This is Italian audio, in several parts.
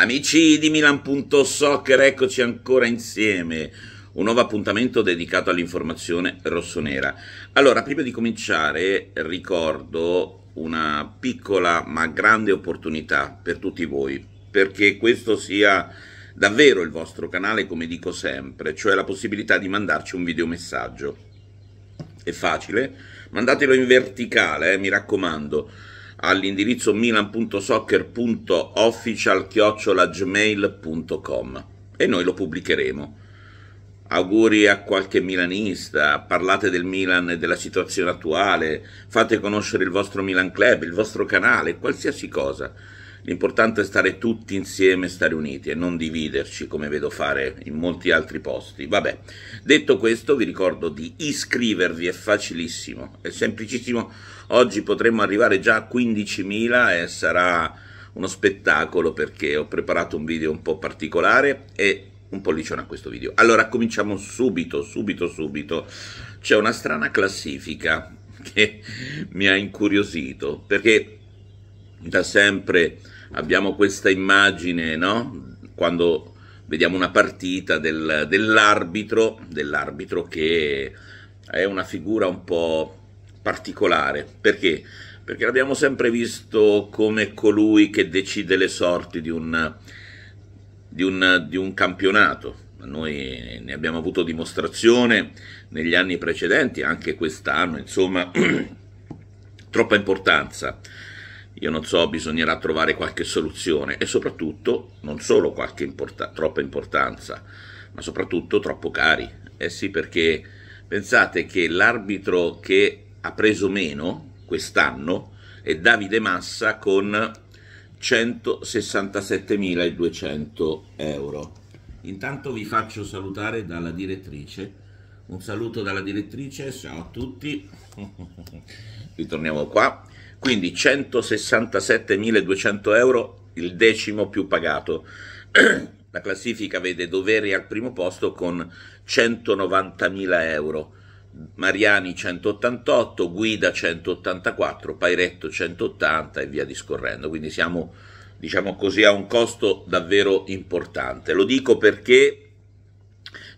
Amici di Milan.soccer, eccoci ancora insieme. Un nuovo appuntamento dedicato all'informazione rossonera. Allora, prima di cominciare, ricordo una piccola ma grande opportunità per tutti voi, perché questo sia davvero il vostro canale, come dico sempre, cioè la possibilità di mandarci un videomessaggio. È facile, mandatelo in verticale, eh, mi raccomando all'indirizzo milan.soccer.official.gmail.com e noi lo pubblicheremo. Auguri a qualche milanista, parlate del Milan e della situazione attuale, fate conoscere il vostro Milan Club, il vostro canale, qualsiasi cosa L'importante è stare tutti insieme, stare uniti e non dividerci come vedo fare in molti altri posti. Vabbè, detto questo vi ricordo di iscrivervi, è facilissimo, è semplicissimo. Oggi potremmo arrivare già a 15.000 e sarà uno spettacolo perché ho preparato un video un po' particolare e un pollicione a questo video. Allora cominciamo subito, subito, subito. C'è una strana classifica che mi ha incuriosito perché da sempre abbiamo questa immagine, no? Quando vediamo una partita del, dell'arbitro, dell'arbitro che è una figura un po' particolare, perché? Perché l'abbiamo sempre visto come colui che decide le sorti di un, di un, di un campionato, noi ne abbiamo avuto dimostrazione negli anni precedenti, anche quest'anno, insomma, troppa importanza io non so, bisognerà trovare qualche soluzione e soprattutto non solo qualche import- troppa importanza, ma soprattutto troppo cari. Eh sì, perché pensate che l'arbitro che ha preso meno quest'anno è Davide Massa con 167.200 euro. Intanto vi faccio salutare dalla direttrice. Un saluto dalla direttrice, ciao a tutti. Ritorniamo qua quindi 167.200 euro, il decimo più pagato. La classifica vede Doveri al primo posto con 190.000 euro, Mariani 188, Guida 184, Pairetto 180 e via discorrendo. Quindi siamo, diciamo così, a un costo davvero importante. Lo dico perché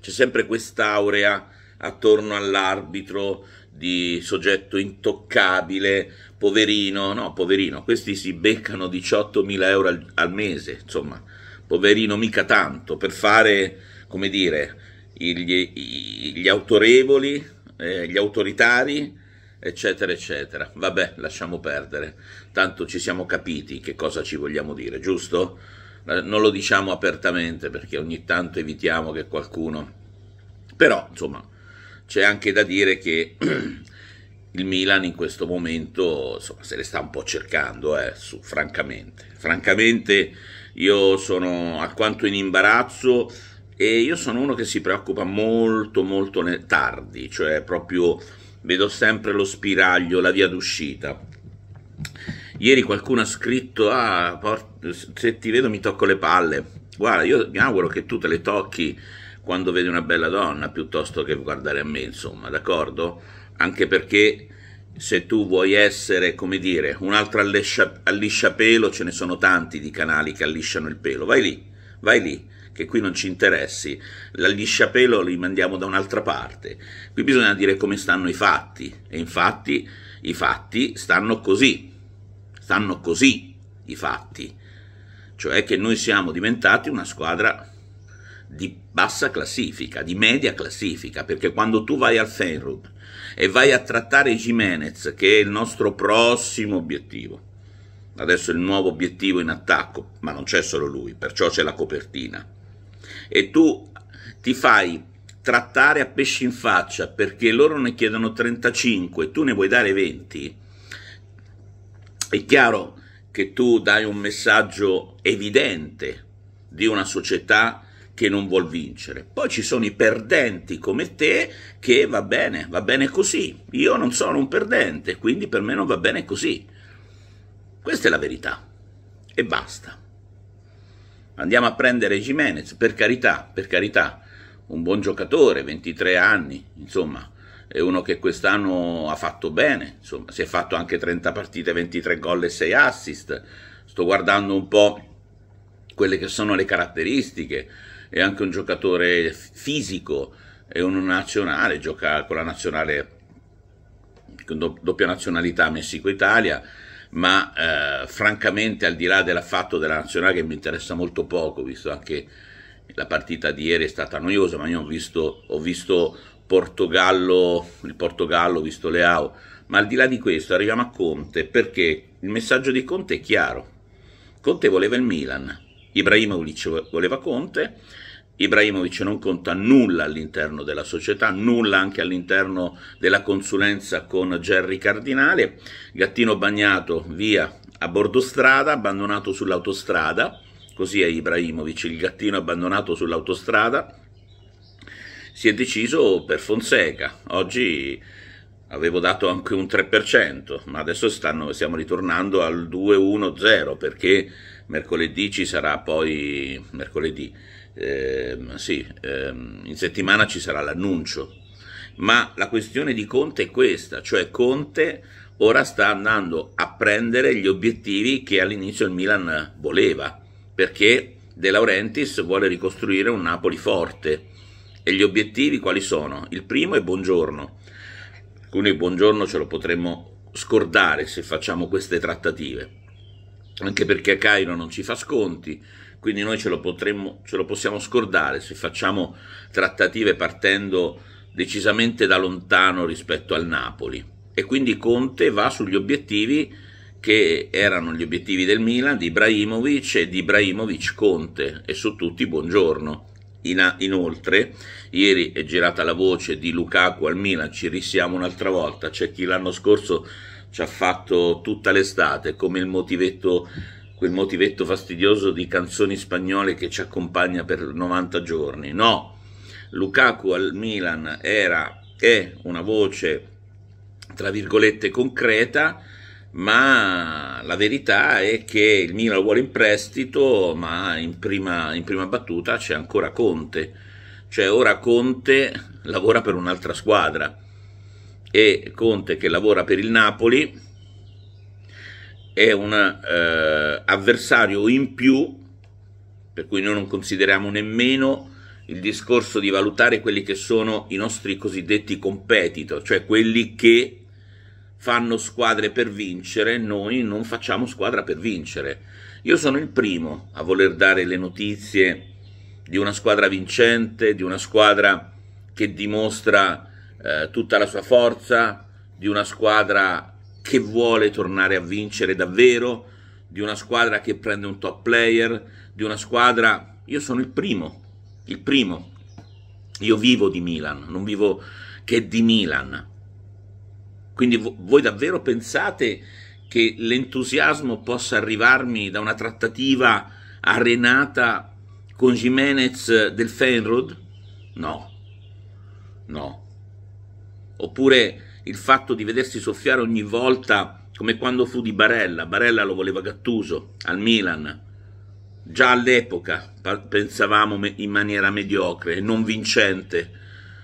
c'è sempre quest'aurea attorno all'arbitro, di soggetto intoccabile, poverino, no, poverino, questi si beccano 18.000 euro al, al mese, insomma, poverino mica tanto, per fare, come dire, gli, gli autorevoli, eh, gli autoritari, eccetera, eccetera. Vabbè, lasciamo perdere, tanto ci siamo capiti che cosa ci vogliamo dire, giusto? Eh, non lo diciamo apertamente perché ogni tanto evitiamo che qualcuno... Però, insomma, c'è anche da dire che il Milan in questo momento insomma, se le sta un po' cercando, eh, su, francamente. Francamente io sono alquanto in imbarazzo e io sono uno che si preoccupa molto molto tardi, cioè proprio vedo sempre lo spiraglio, la via d'uscita. Ieri qualcuno ha scritto, ah, se ti vedo mi tocco le palle. Guarda, io mi auguro che tu te le tocchi quando vedi una bella donna piuttosto che guardare a me, insomma, d'accordo? Anche perché se tu vuoi essere, come dire, un altro allisciapelo, ce ne sono tanti di canali che allisciano il pelo, vai lì, vai lì, che qui non ci interessi, l'allisciapelo li mandiamo da un'altra parte, qui bisogna dire come stanno i fatti, e infatti i fatti stanno così, stanno così i fatti, cioè che noi siamo diventati una squadra di bassa classifica, di media classifica, perché quando tu vai al Feyenoord e vai a trattare Jimenez, che è il nostro prossimo obiettivo, adesso il nuovo obiettivo in attacco, ma non c'è solo lui, perciò c'è la copertina, e tu ti fai trattare a pesci in faccia perché loro ne chiedono 35 e tu ne vuoi dare 20, è chiaro che tu dai un messaggio evidente di una società che non vuol vincere. Poi ci sono i perdenti come te che va bene, va bene così. Io non sono un perdente, quindi per me non va bene così. Questa è la verità. E basta. Andiamo a prendere Jimenez, per carità, per carità, un buon giocatore, 23 anni, insomma, è uno che quest'anno ha fatto bene, insomma, si è fatto anche 30 partite, 23 gol e 6 assist. Sto guardando un po' quelle che sono le caratteristiche, è anche un giocatore fisico, è un nazionale, gioca con la nazionale, con doppia nazionalità Messico-Italia, ma eh, francamente al di là dell'affatto della nazionale che mi interessa molto poco, visto anche la partita di ieri è stata noiosa, ma io ho visto, ho visto Portogallo, il Portogallo, ho visto Leao, ma al di là di questo arriviamo a Conte perché il messaggio di Conte è chiaro, Conte voleva il Milan, Ibrahimovic voleva Conte, Ibrahimovic non conta nulla all'interno della società, nulla anche all'interno della consulenza con Gerry Cardinale, gattino bagnato via a bordo strada, abbandonato sull'autostrada, così è Ibrahimovic, il gattino abbandonato sull'autostrada, si è deciso per Fonseca, oggi avevo dato anche un 3%, ma adesso stanno, stiamo ritornando al 2-1-0 perché mercoledì ci sarà poi, mercoledì, eh, sì, eh, in settimana ci sarà l'annuncio, ma la questione di Conte è questa, cioè Conte ora sta andando a prendere gli obiettivi che all'inizio il Milan voleva, perché De Laurentiis vuole ricostruire un Napoli forte e gli obiettivi quali sono? Il primo è buongiorno, quindi buongiorno ce lo potremmo scordare se facciamo queste trattative anche perché a Cairo non ci fa sconti, quindi noi ce lo, potremmo, ce lo possiamo scordare se facciamo trattative partendo decisamente da lontano rispetto al Napoli. E quindi Conte va sugli obiettivi che erano gli obiettivi del Milan, di Ibrahimovic e di Ibrahimovic Conte, e su tutti buongiorno. inoltre, ieri è girata la voce di Lukaku al Milan, ci risiamo un'altra volta, c'è chi l'anno scorso ci ha fatto tutta l'estate, come il motivetto, quel motivetto fastidioso di canzoni spagnole che ci accompagna per 90 giorni. No, Lukaku al Milan era, è una voce, tra virgolette, concreta, ma la verità è che il Milan lo vuole in prestito, ma in prima, in prima battuta c'è ancora Conte. Cioè ora Conte lavora per un'altra squadra e Conte che lavora per il Napoli è un eh, avversario in più, per cui noi non consideriamo nemmeno il discorso di valutare quelli che sono i nostri cosiddetti competitor, cioè quelli che fanno squadre per vincere, noi non facciamo squadra per vincere. Io sono il primo a voler dare le notizie di una squadra vincente, di una squadra che dimostra eh, tutta la sua forza, di una squadra che vuole tornare a vincere davvero, di una squadra che prende un top player, di una squadra... Io sono il primo, il primo. Io vivo di Milan, non vivo che di Milan. Quindi voi davvero pensate che l'entusiasmo possa arrivarmi da una trattativa arenata con Jimenez del Feyenoord? No, no oppure il fatto di vedersi soffiare ogni volta come quando fu di Barella, Barella lo voleva Gattuso al Milan, già all'epoca pensavamo in maniera mediocre e non vincente,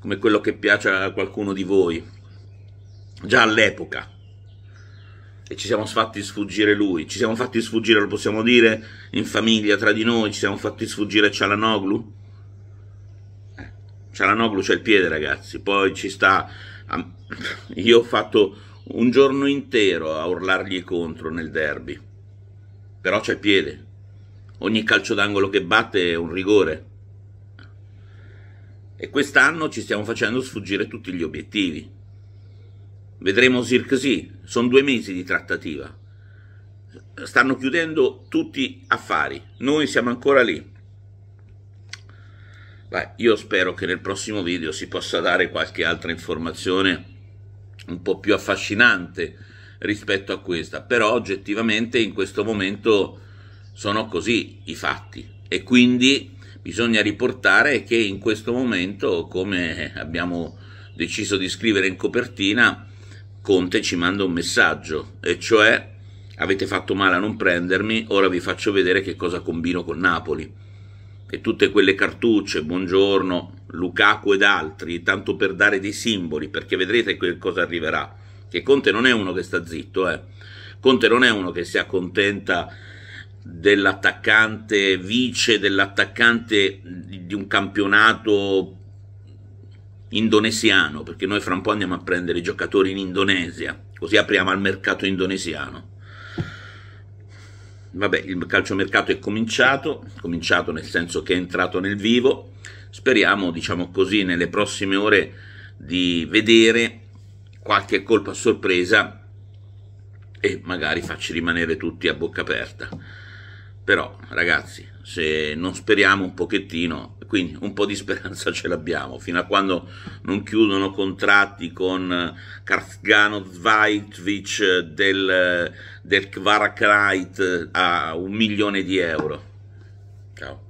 come quello che piace a qualcuno di voi, già all'epoca. E ci siamo fatti sfuggire lui, ci siamo fatti sfuggire, lo possiamo dire, in famiglia, tra di noi, ci siamo fatti sfuggire Cialanoglu. Eh, Cialanoglu c'è il piede, ragazzi, poi ci sta io ho fatto un giorno intero a urlargli contro nel derby. Però c'è piede. Ogni calcio d'angolo che batte è un rigore. E quest'anno ci stiamo facendo sfuggire tutti gli obiettivi. Vedremo Sirkzee. Sono due mesi di trattativa. Stanno chiudendo tutti affari. Noi siamo ancora lì. Beh, io spero che nel prossimo video si possa dare qualche altra informazione un po' più affascinante rispetto a questa, però oggettivamente in questo momento sono così i fatti e quindi bisogna riportare che in questo momento, come abbiamo deciso di scrivere in copertina, Conte ci manda un messaggio, e cioè avete fatto male a non prendermi, ora vi faccio vedere che cosa combino con Napoli e tutte quelle cartucce, buongiorno, Lukaku ed altri, tanto per dare dei simboli, perché vedrete che cosa arriverà, che Conte non è uno che sta zitto, eh. Conte non è uno che si accontenta dell'attaccante vice, dell'attaccante di un campionato indonesiano, perché noi fra un po' andiamo a prendere i giocatori in Indonesia, così apriamo al mercato indonesiano vabbè, il calciomercato è cominciato, cominciato nel senso che è entrato nel vivo, speriamo, diciamo così, nelle prossime ore di vedere qualche colpa sorpresa e magari farci rimanere tutti a bocca aperta. Però, ragazzi, se non speriamo un pochettino, quindi un po' di speranza ce l'abbiamo, fino a quando non chiudono contratti con Karzgano Zvajtvic del, del Kvarakrait a un milione di euro. Ciao.